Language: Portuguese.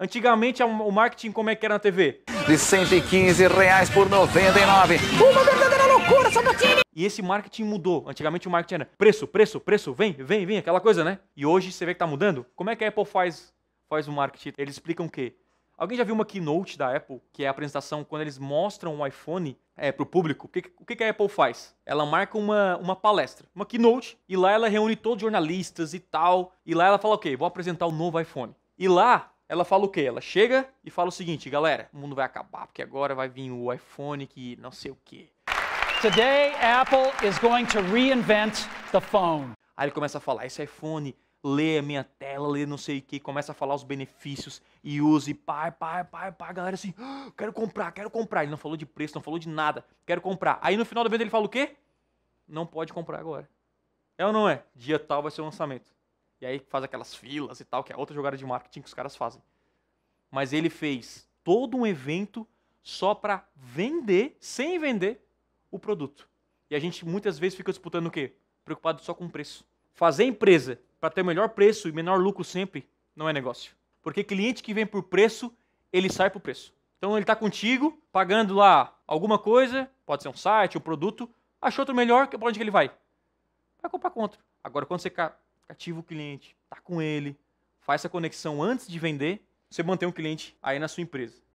Antigamente, o marketing como é que era na TV? De 115 reais por 99. Uma verdadeira loucura, Sabatini! E esse marketing mudou. Antigamente o marketing era preço, preço, preço, vem, vem, vem, aquela coisa, né? E hoje você vê que tá mudando. Como é que a Apple faz, faz o marketing? Eles explicam o quê? Alguém já viu uma keynote da Apple, que é a apresentação quando eles mostram o um iPhone é, para o público? O que, o que a Apple faz? Ela marca uma, uma palestra, uma keynote, e lá ela reúne todos os jornalistas e tal. E lá ela fala, ok, vou apresentar o novo iPhone. E lá ela fala o quê? Ela chega e fala o seguinte, galera, o mundo vai acabar porque agora vai vir o iPhone que não sei o quê. Today Apple is going to reinvent the phone. Aí ele começa a falar, esse iPhone lê a minha tela, lê não sei o que, começa a falar os benefícios e use, pai, pai, pai, pai, a galera assim, ah, quero comprar, quero comprar. Ele não falou de preço, não falou de nada, quero comprar. Aí no final da venda ele fala o quê? Não pode comprar agora. É ou não é? Dia tal vai ser o lançamento. E aí faz aquelas filas e tal, que é outra jogada de marketing que os caras fazem. Mas ele fez todo um evento só para vender, sem vender, o produto. E a gente muitas vezes fica disputando o quê? Preocupado só com o preço. Fazer empresa para ter o melhor preço e menor lucro sempre não é negócio. Porque cliente que vem por preço, ele sai por preço. Então ele está contigo, pagando lá alguma coisa, pode ser um site, um produto, achou outro melhor, é para onde que ele vai? Vai comprar contra. Agora, quando você ativa o cliente, está com ele, faz essa conexão antes de vender, você mantém um cliente aí na sua empresa.